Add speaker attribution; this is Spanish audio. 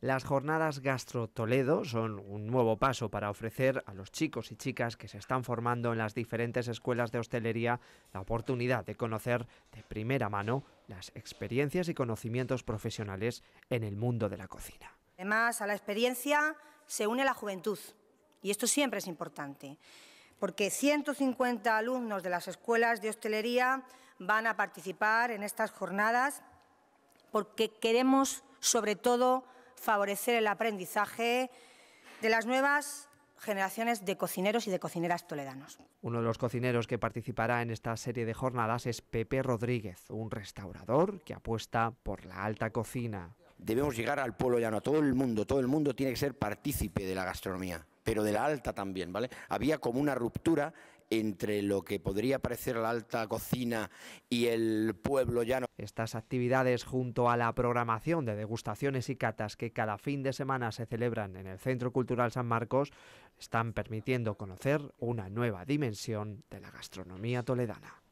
Speaker 1: Las jornadas Gastro Toledo son un nuevo paso para ofrecer a los chicos y chicas que se están formando en las diferentes escuelas de hostelería la oportunidad de conocer de primera mano las experiencias y conocimientos profesionales en el mundo de la cocina.
Speaker 2: Además, a la experiencia se une la juventud y esto siempre es importante porque 150 alumnos de las escuelas de hostelería van a participar en estas jornadas porque queremos sobre todo favorecer el aprendizaje de las nuevas generaciones de cocineros y de cocineras toledanos.
Speaker 1: Uno de los cocineros que participará en esta serie de jornadas es Pepe Rodríguez, un restaurador que apuesta por la alta cocina.
Speaker 3: Debemos llegar al pueblo llano, todo el mundo, todo el mundo tiene que ser partícipe de la gastronomía, pero de la alta también, ¿vale? Había como una ruptura entre lo que podría parecer la alta cocina y el pueblo llano. Estas
Speaker 1: actividades, junto a la programación de degustaciones y catas que cada fin de semana se celebran en el Centro Cultural San Marcos, están permitiendo conocer una nueva dimensión de la gastronomía toledana.